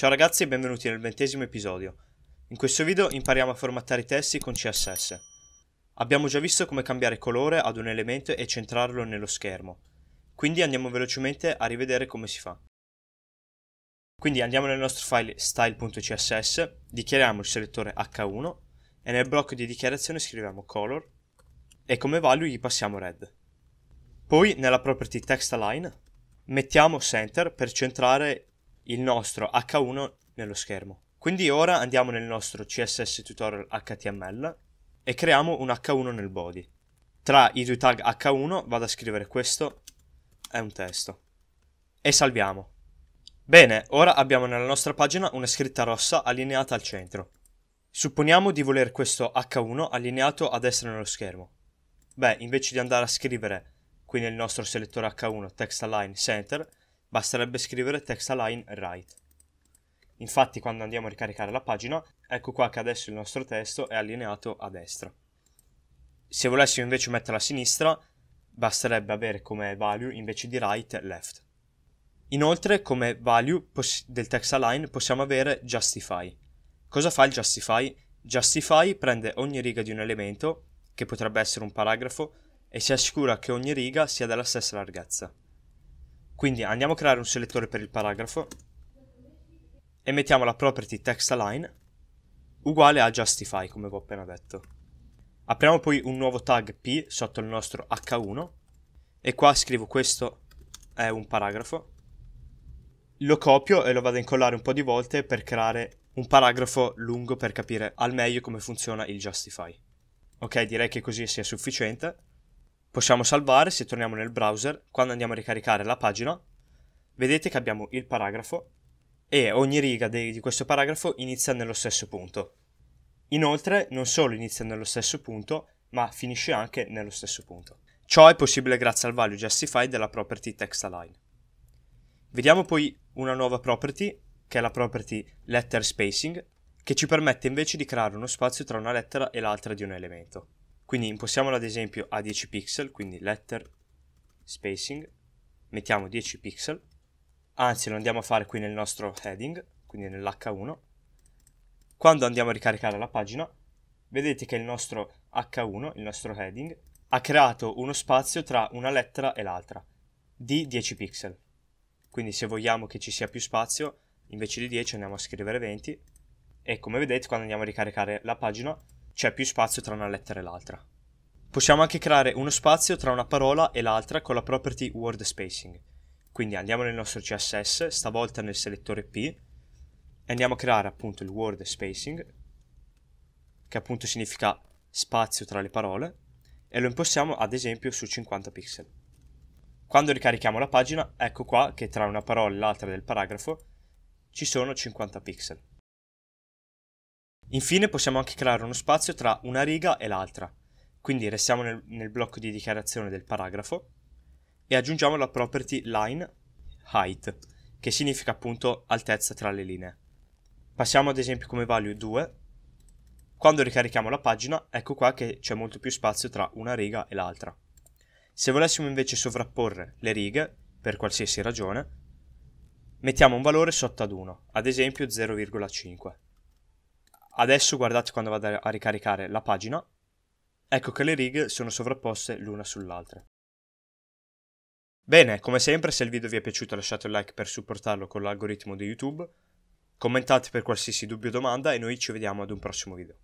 Ciao ragazzi e benvenuti nel ventesimo episodio. In questo video impariamo a formattare i testi con CSS. Abbiamo già visto come cambiare colore ad un elemento e centrarlo nello schermo, quindi andiamo velocemente a rivedere come si fa. Quindi andiamo nel nostro file style.css, dichiariamo il selettore h1 e nel blocco di dichiarazione scriviamo color e come value gli passiamo red. Poi nella property text align mettiamo center per centrare il nostro H1 nello schermo. Quindi ora andiamo nel nostro CSS tutorial HTML e creiamo un H1 nel body. Tra i due tag H1 vado a scrivere questo è un testo e salviamo. Bene, ora abbiamo nella nostra pagina una scritta rossa allineata al centro. Supponiamo di voler questo H1 allineato a destra nello schermo. Beh, invece di andare a scrivere qui nel nostro selettore H1 text align center, basterebbe scrivere text align right. Infatti quando andiamo a ricaricare la pagina, ecco qua che adesso il nostro testo è allineato a destra. Se volessimo invece metterla a sinistra, basterebbe avere come value invece di right left. Inoltre come value del text align possiamo avere justify. Cosa fa il justify? Justify prende ogni riga di un elemento, che potrebbe essere un paragrafo, e si assicura che ogni riga sia della stessa larghezza. Quindi andiamo a creare un selettore per il paragrafo e mettiamo la property text uguale a justify come vi ho appena detto. Apriamo poi un nuovo tag p sotto il nostro h1 e qua scrivo questo è un paragrafo. Lo copio e lo vado a incollare un po' di volte per creare un paragrafo lungo per capire al meglio come funziona il justify. Ok, direi che così sia sufficiente. Possiamo salvare se torniamo nel browser, quando andiamo a ricaricare la pagina, vedete che abbiamo il paragrafo e ogni riga de- di questo paragrafo inizia nello stesso punto. Inoltre non solo inizia nello stesso punto, ma finisce anche nello stesso punto. Ciò è possibile grazie al value justify della property text-align. Vediamo poi una nuova property, che è la property letter spacing, che ci permette invece di creare uno spazio tra una lettera e l'altra di un elemento. Quindi impostiamolo ad esempio a 10 pixel, quindi letter spacing, mettiamo 10 pixel, anzi lo andiamo a fare qui nel nostro heading, quindi nell'H1. Quando andiamo a ricaricare la pagina, vedete che il nostro H1, il nostro heading, ha creato uno spazio tra una lettera e l'altra, di 10 pixel. Quindi se vogliamo che ci sia più spazio, invece di 10 andiamo a scrivere 20, e come vedete quando andiamo a ricaricare la pagina c'è più spazio tra una lettera e l'altra. Possiamo anche creare uno spazio tra una parola e l'altra con la property word spacing. Quindi andiamo nel nostro CSS, stavolta nel selettore P, e andiamo a creare appunto il word spacing, che appunto significa spazio tra le parole, e lo impostiamo ad esempio su 50 pixel. Quando ricarichiamo la pagina, ecco qua che tra una parola e l'altra del paragrafo ci sono 50 pixel. Infine possiamo anche creare uno spazio tra una riga e l'altra, quindi restiamo nel, nel blocco di dichiarazione del paragrafo e aggiungiamo la property line height, che significa appunto altezza tra le linee. Passiamo ad esempio come value 2. Quando ricarichiamo la pagina, ecco qua che c'è molto più spazio tra una riga e l'altra. Se volessimo invece sovrapporre le righe, per qualsiasi ragione, mettiamo un valore sotto ad 1, ad esempio 0,5. Adesso guardate quando vado a ricaricare la pagina, ecco che le righe sono sovrapposte l'una sull'altra. Bene, come sempre se il video vi è piaciuto lasciate un like per supportarlo con l'algoritmo di YouTube, commentate per qualsiasi dubbio o domanda e noi ci vediamo ad un prossimo video.